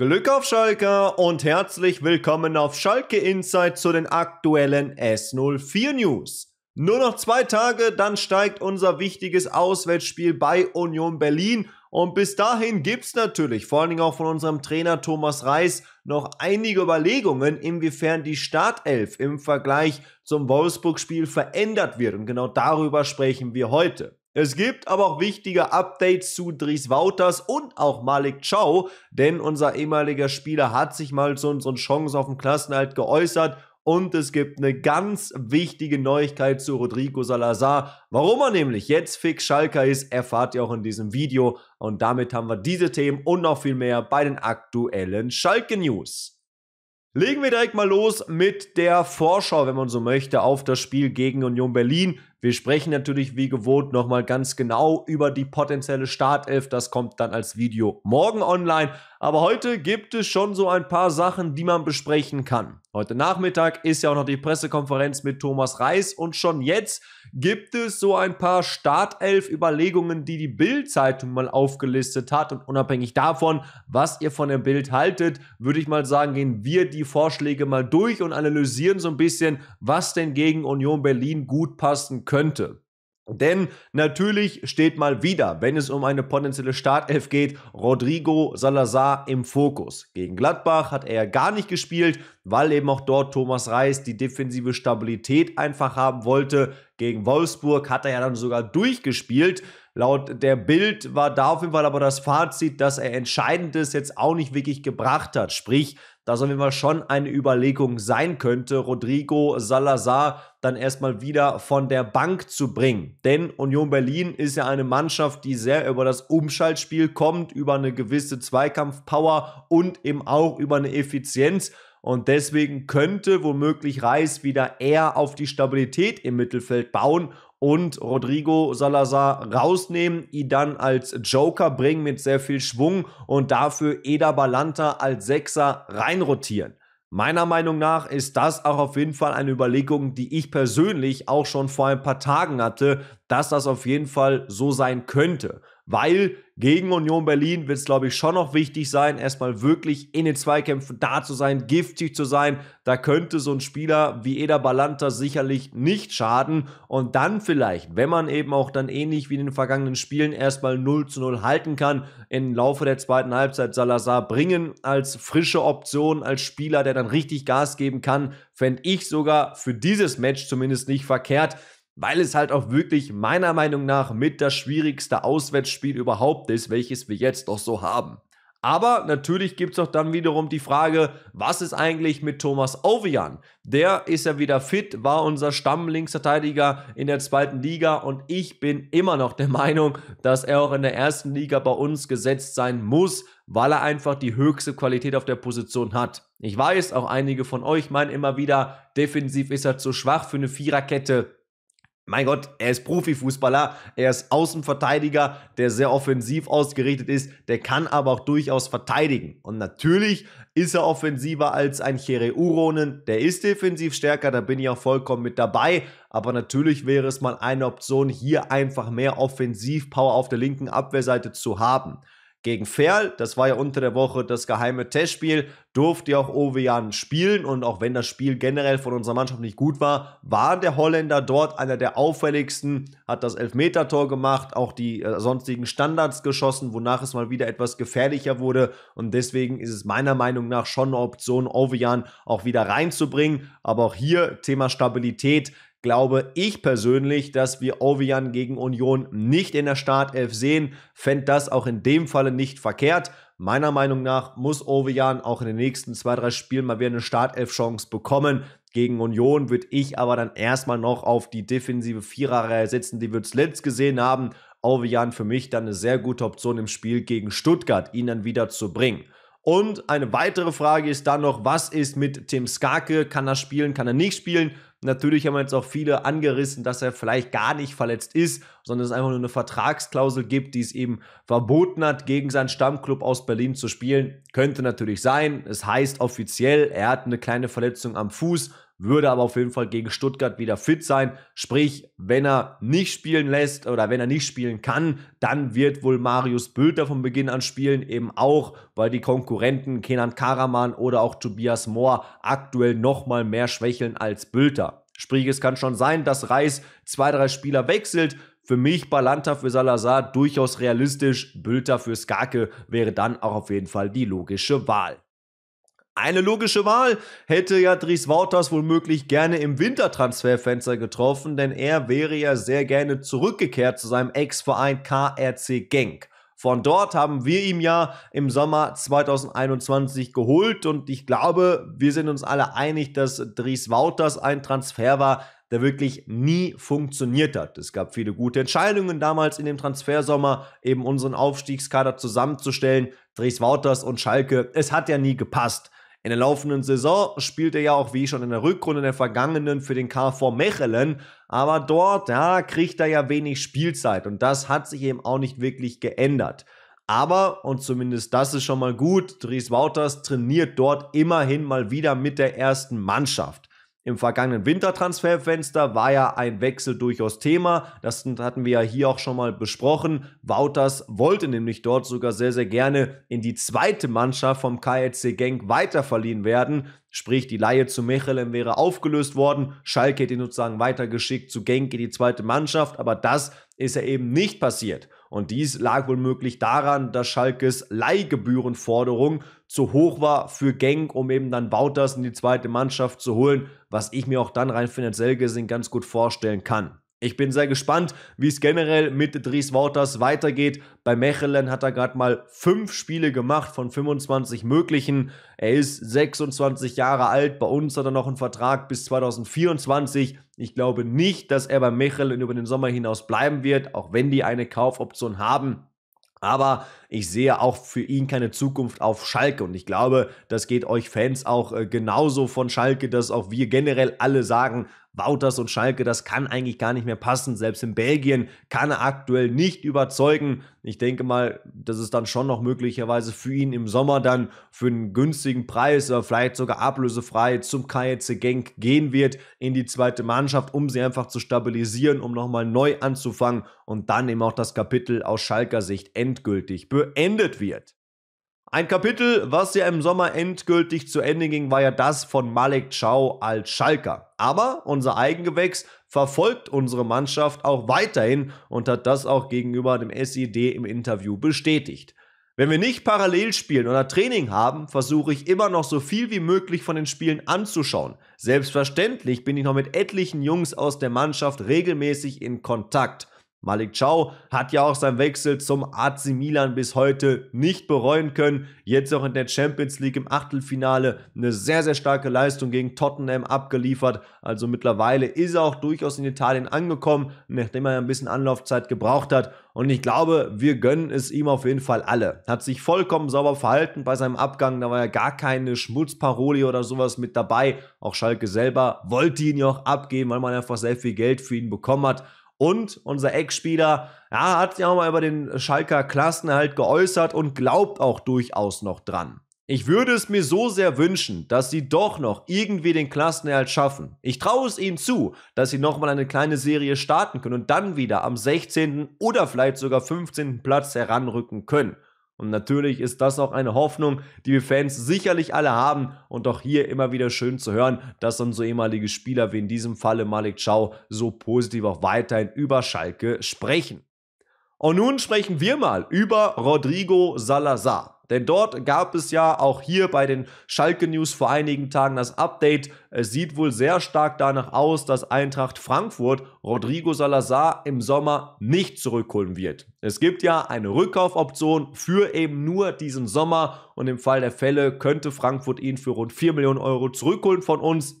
Glück auf Schalke und herzlich willkommen auf Schalke Insight zu den aktuellen S04 News. Nur noch zwei Tage, dann steigt unser wichtiges Auswärtsspiel bei Union Berlin und bis dahin gibt's natürlich, vor allen Dingen auch von unserem Trainer Thomas Reis, noch einige Überlegungen, inwiefern die Startelf im Vergleich zum Wolfsburg-Spiel verändert wird und genau darüber sprechen wir heute. Es gibt aber auch wichtige Updates zu Dries Wouters und auch Malik Chow, denn unser ehemaliger Spieler hat sich mal zu unseren Chancen auf dem Klassenhalt geäußert und es gibt eine ganz wichtige Neuigkeit zu Rodrigo Salazar. Warum er nämlich jetzt fix Schalker ist, erfahrt ihr auch in diesem Video. Und damit haben wir diese Themen und noch viel mehr bei den aktuellen Schalke News. Legen wir direkt mal los mit der Vorschau, wenn man so möchte, auf das Spiel gegen Union Berlin. Wir sprechen natürlich wie gewohnt nochmal ganz genau über die potenzielle Startelf. Das kommt dann als Video morgen online. Aber heute gibt es schon so ein paar Sachen, die man besprechen kann. Heute Nachmittag ist ja auch noch die Pressekonferenz mit Thomas Reis und schon jetzt gibt es so ein paar Startelf-Überlegungen, die die Bild-Zeitung mal aufgelistet hat. Und unabhängig davon, was ihr von dem Bild haltet, würde ich mal sagen, gehen wir die Vorschläge mal durch und analysieren so ein bisschen, was denn gegen Union Berlin gut passen könnte. Denn natürlich steht mal wieder, wenn es um eine potenzielle Startelf geht, Rodrigo Salazar im Fokus. Gegen Gladbach hat er gar nicht gespielt, weil eben auch dort Thomas Reis die defensive Stabilität einfach haben wollte. Gegen Wolfsburg hat er ja dann sogar durchgespielt. Laut der Bild war da auf jeden Fall aber das Fazit, dass er Entscheidendes jetzt auch nicht wirklich gebracht hat. Sprich, dass auf jeden Fall schon eine Überlegung sein könnte, Rodrigo Salazar dann erstmal wieder von der Bank zu bringen. Denn Union Berlin ist ja eine Mannschaft, die sehr über das Umschaltspiel kommt, über eine gewisse Zweikampfpower und eben auch über eine Effizienz. Und deswegen könnte womöglich Reis wieder eher auf die Stabilität im Mittelfeld bauen und Rodrigo Salazar rausnehmen, ihn dann als Joker bringen mit sehr viel Schwung und dafür Eda Balanta als Sechser reinrotieren. Meiner Meinung nach ist das auch auf jeden Fall eine Überlegung, die ich persönlich auch schon vor ein paar Tagen hatte, dass das auf jeden Fall so sein könnte weil gegen Union Berlin wird es, glaube ich, schon noch wichtig sein, erstmal wirklich in den Zweikämpfen da zu sein, giftig zu sein. Da könnte so ein Spieler wie Eder Balanta sicherlich nicht schaden. Und dann vielleicht, wenn man eben auch dann ähnlich wie in den vergangenen Spielen erstmal 0 zu 0 halten kann, im Laufe der zweiten Halbzeit Salazar bringen als frische Option, als Spieler, der dann richtig Gas geben kann, fände ich sogar für dieses Match zumindest nicht verkehrt weil es halt auch wirklich meiner Meinung nach mit das schwierigste Auswärtsspiel überhaupt ist, welches wir jetzt doch so haben. Aber natürlich gibt es auch dann wiederum die Frage, was ist eigentlich mit Thomas Ovian? Der ist ja wieder fit, war unser Stammlinksverteidiger in der zweiten Liga und ich bin immer noch der Meinung, dass er auch in der ersten Liga bei uns gesetzt sein muss, weil er einfach die höchste Qualität auf der Position hat. Ich weiß, auch einige von euch meinen immer wieder, defensiv ist er zu schwach für eine Viererkette mein Gott, er ist Profifußballer, er ist Außenverteidiger, der sehr offensiv ausgerichtet ist, der kann aber auch durchaus verteidigen. Und natürlich ist er offensiver als ein Chere Uronen, der ist defensiv stärker, da bin ich auch vollkommen mit dabei. Aber natürlich wäre es mal eine Option, hier einfach mehr Offensivpower auf der linken Abwehrseite zu haben gegen Ferl. Das war ja unter der Woche das geheime Testspiel. Durfte ja auch Ovejan spielen und auch wenn das Spiel generell von unserer Mannschaft nicht gut war, war der Holländer dort einer der auffälligsten, hat das Elfmetertor gemacht, auch die äh, sonstigen Standards geschossen, wonach es mal wieder etwas gefährlicher wurde und deswegen ist es meiner Meinung nach schon eine Option, Ovejan auch wieder reinzubringen. Aber auch hier Thema Stabilität glaube ich persönlich, dass wir Ovian gegen Union nicht in der Startelf sehen. Fände das auch in dem Falle nicht verkehrt. Meiner Meinung nach muss Ovian auch in den nächsten zwei, drei Spielen mal wieder eine Startelf-Chance bekommen. Gegen Union würde ich aber dann erstmal noch auf die defensive Viererreihe setzen, die wir zuletzt gesehen haben. Ovian für mich dann eine sehr gute Option im Spiel gegen Stuttgart, ihn dann wieder zu bringen. Und eine weitere Frage ist dann noch, was ist mit Tim Skarke? Kann er spielen, kann er nicht spielen? Natürlich haben jetzt auch viele angerissen, dass er vielleicht gar nicht verletzt ist, sondern es einfach nur eine Vertragsklausel gibt, die es eben verboten hat, gegen seinen Stammclub aus Berlin zu spielen. Könnte natürlich sein. Es heißt offiziell, er hat eine kleine Verletzung am Fuß, würde aber auf jeden Fall gegen Stuttgart wieder fit sein. Sprich, wenn er nicht spielen lässt oder wenn er nicht spielen kann, dann wird wohl Marius Bülter von Beginn an spielen, eben auch, weil die Konkurrenten Kenan Karaman oder auch Tobias Mohr aktuell nochmal mehr schwächeln als Bülter. Sprich, es kann schon sein, dass Reis zwei, drei Spieler wechselt, für mich Balanta für Salazar durchaus realistisch, Bülter für Skake wäre dann auch auf jeden Fall die logische Wahl. Eine logische Wahl hätte ja Dries Wouters womöglich gerne im Wintertransferfenster getroffen, denn er wäre ja sehr gerne zurückgekehrt zu seinem Ex-Verein KRC Genk. Von dort haben wir ihn ja im Sommer 2021 geholt und ich glaube, wir sind uns alle einig, dass Dries Wouters ein Transfer war, der wirklich nie funktioniert hat. Es gab viele gute Entscheidungen damals in dem Transfersommer, eben unseren Aufstiegskader zusammenzustellen. Dries Wouters und Schalke, es hat ja nie gepasst. In der laufenden Saison spielt er ja auch wie schon in der Rückrunde in der vergangenen für den KV Mechelen, aber dort ja, kriegt er ja wenig Spielzeit und das hat sich eben auch nicht wirklich geändert. Aber, und zumindest das ist schon mal gut, Dries Wouters trainiert dort immerhin mal wieder mit der ersten Mannschaft. Im vergangenen Wintertransferfenster war ja ein Wechsel durchaus Thema. Das hatten wir ja hier auch schon mal besprochen. Wouters wollte nämlich dort sogar sehr, sehr gerne in die zweite Mannschaft vom KLC Genk weiterverliehen werden. Sprich, die Laie zu Mechelen wäre aufgelöst worden. Schalke hätte ihn sozusagen weitergeschickt zu Genk in die zweite Mannschaft. Aber das ist ja eben nicht passiert. Und dies lag wohl möglich daran, dass Schalkes Leihgebührenforderung zu hoch war für Genk, um eben dann Bauters in die zweite Mannschaft zu holen, was ich mir auch dann rein finanziell gesehen ganz gut vorstellen kann. Ich bin sehr gespannt, wie es generell mit Dries Wouters weitergeht. Bei Mechelen hat er gerade mal fünf Spiele gemacht von 25 möglichen. Er ist 26 Jahre alt. Bei uns hat er noch einen Vertrag bis 2024. Ich glaube nicht, dass er bei Mechelen über den Sommer hinaus bleiben wird, auch wenn die eine Kaufoption haben. Aber ich sehe auch für ihn keine Zukunft auf Schalke. Und ich glaube, das geht euch Fans auch äh, genauso von Schalke, dass auch wir generell alle sagen, Wouters und Schalke, das kann eigentlich gar nicht mehr passen. Selbst in Belgien kann er aktuell nicht überzeugen. Ich denke mal, dass es dann schon noch möglicherweise für ihn im Sommer dann für einen günstigen Preis oder äh, vielleicht sogar ablösefrei zum KJC Genk gehen wird in die zweite Mannschaft, um sie einfach zu stabilisieren, um nochmal neu anzufangen und dann eben auch das Kapitel aus Schalker Sicht endgültig beendet wird. Ein Kapitel, was ja im Sommer endgültig zu Ende ging, war ja das von Malek Chau als Schalker. Aber unser Eigengewächs verfolgt unsere Mannschaft auch weiterhin und hat das auch gegenüber dem SID im Interview bestätigt. Wenn wir nicht parallel spielen oder Training haben, versuche ich immer noch so viel wie möglich von den Spielen anzuschauen. Selbstverständlich bin ich noch mit etlichen Jungs aus der Mannschaft regelmäßig in Kontakt. Malik Chow hat ja auch seinen Wechsel zum AC Milan bis heute nicht bereuen können. Jetzt auch in der Champions League im Achtelfinale eine sehr, sehr starke Leistung gegen Tottenham abgeliefert. Also mittlerweile ist er auch durchaus in Italien angekommen, nachdem er ein bisschen Anlaufzeit gebraucht hat. Und ich glaube, wir gönnen es ihm auf jeden Fall alle. Hat sich vollkommen sauber verhalten bei seinem Abgang. Da war ja gar keine Schmutzparole oder sowas mit dabei. Auch Schalke selber wollte ihn ja auch abgeben, weil man einfach sehr viel Geld für ihn bekommen hat. Und unser Ex-Spieler ja, hat sich auch mal über den Schalker Klassenerhalt geäußert und glaubt auch durchaus noch dran. Ich würde es mir so sehr wünschen, dass sie doch noch irgendwie den Klassenerhalt schaffen. Ich traue es ihnen zu, dass sie nochmal eine kleine Serie starten können und dann wieder am 16. oder vielleicht sogar 15. Platz heranrücken können. Und natürlich ist das auch eine Hoffnung, die wir Fans sicherlich alle haben und auch hier immer wieder schön zu hören, dass dann so ehemalige Spieler wie in diesem Falle Malik Chow so positiv auch weiterhin über Schalke sprechen. Und nun sprechen wir mal über Rodrigo Salazar. Denn dort gab es ja auch hier bei den Schalke News vor einigen Tagen das Update. Es sieht wohl sehr stark danach aus, dass Eintracht Frankfurt Rodrigo Salazar im Sommer nicht zurückholen wird. Es gibt ja eine Rückkaufoption für eben nur diesen Sommer und im Fall der Fälle könnte Frankfurt ihn für rund 4 Millionen Euro zurückholen von uns.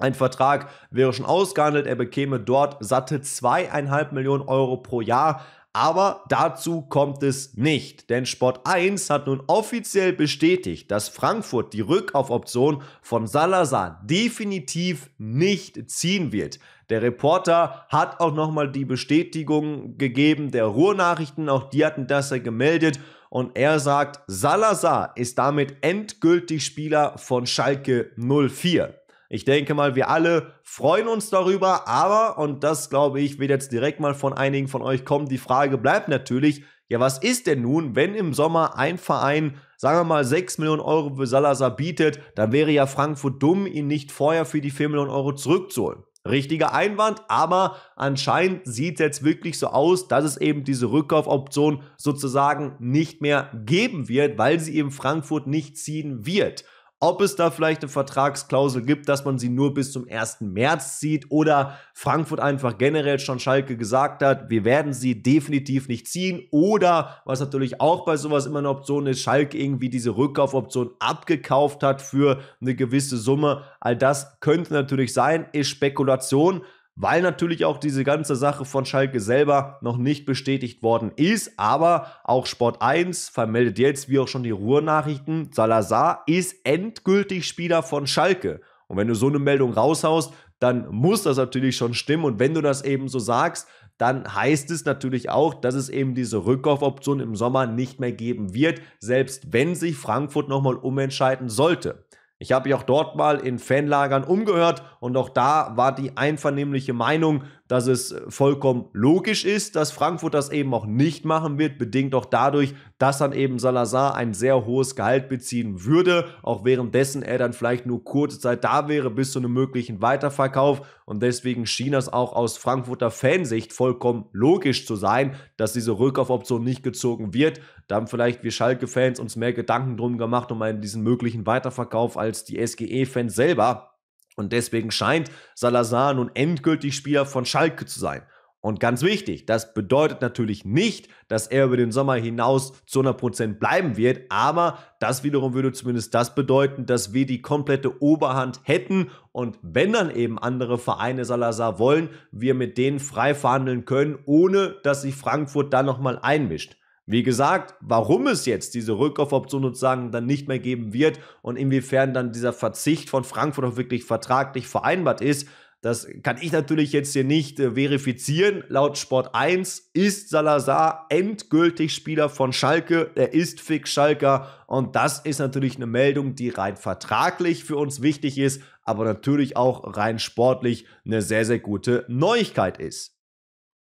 Ein Vertrag wäre schon ausgehandelt, er bekäme dort satte 2,5 Millionen Euro pro Jahr. Aber dazu kommt es nicht, denn Sport 1 hat nun offiziell bestätigt, dass Frankfurt die Rückkaufoption von Salazar definitiv nicht ziehen wird. Der Reporter hat auch nochmal die Bestätigung gegeben der Ruhrnachrichten, auch die hatten das ja gemeldet. Und er sagt, Salazar ist damit endgültig Spieler von Schalke 04. Ich denke mal, wir alle freuen uns darüber, aber, und das glaube ich, wird jetzt direkt mal von einigen von euch kommen, die Frage bleibt natürlich, ja, was ist denn nun, wenn im Sommer ein Verein, sagen wir mal, 6 Millionen Euro für Salazar bietet, dann wäre ja Frankfurt dumm, ihn nicht vorher für die 4 Millionen Euro zurückzuholen. Richtiger Einwand, aber anscheinend sieht es jetzt wirklich so aus, dass es eben diese Rückkaufoption sozusagen nicht mehr geben wird, weil sie eben Frankfurt nicht ziehen wird ob es da vielleicht eine Vertragsklausel gibt, dass man sie nur bis zum 1. März zieht oder Frankfurt einfach generell schon Schalke gesagt hat, wir werden sie definitiv nicht ziehen oder was natürlich auch bei sowas immer eine Option ist, Schalke irgendwie diese Rückkaufoption abgekauft hat für eine gewisse Summe. All das könnte natürlich sein, ist Spekulation weil natürlich auch diese ganze Sache von Schalke selber noch nicht bestätigt worden ist. Aber auch Sport 1 vermeldet jetzt, wie auch schon die Ruhrnachrichten, Salazar ist endgültig Spieler von Schalke. Und wenn du so eine Meldung raushaust, dann muss das natürlich schon stimmen. Und wenn du das eben so sagst, dann heißt es natürlich auch, dass es eben diese Rückkaufoption im Sommer nicht mehr geben wird, selbst wenn sich Frankfurt nochmal umentscheiden sollte. Ich habe mich auch dort mal in Fanlagern umgehört und auch da war die einvernehmliche Meinung, dass es vollkommen logisch ist, dass Frankfurt das eben auch nicht machen wird, bedingt auch dadurch, dass dann eben Salazar ein sehr hohes Gehalt beziehen würde, auch währenddessen er dann vielleicht nur kurze Zeit da wäre bis zu einem möglichen Weiterverkauf und deswegen schien das auch aus Frankfurter Fansicht vollkommen logisch zu sein, dass diese Rückkaufoption nicht gezogen wird. Da haben vielleicht wir Schalke-Fans uns mehr Gedanken drum gemacht um einen diesen möglichen Weiterverkauf als die SGE-Fans selber. Und deswegen scheint Salazar nun endgültig Spieler von Schalke zu sein. Und ganz wichtig, das bedeutet natürlich nicht, dass er über den Sommer hinaus zu 100% bleiben wird, aber das wiederum würde zumindest das bedeuten, dass wir die komplette Oberhand hätten und wenn dann eben andere Vereine Salazar wollen, wir mit denen frei verhandeln können, ohne dass sich Frankfurt da nochmal einmischt. Wie gesagt, warum es jetzt diese Rückkaufoption sozusagen dann nicht mehr geben wird und inwiefern dann dieser Verzicht von Frankfurt auch wirklich vertraglich vereinbart ist, das kann ich natürlich jetzt hier nicht äh, verifizieren. Laut Sport 1 ist Salazar endgültig Spieler von Schalke. Er ist fix Schalker. Und das ist natürlich eine Meldung, die rein vertraglich für uns wichtig ist, aber natürlich auch rein sportlich eine sehr, sehr gute Neuigkeit ist.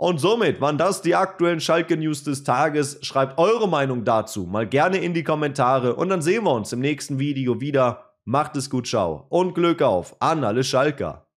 Und somit waren das die aktuellen Schalke News des Tages. Schreibt eure Meinung dazu mal gerne in die Kommentare und dann sehen wir uns im nächsten Video wieder. Macht es gut, ciao und Glück auf an alle Schalker.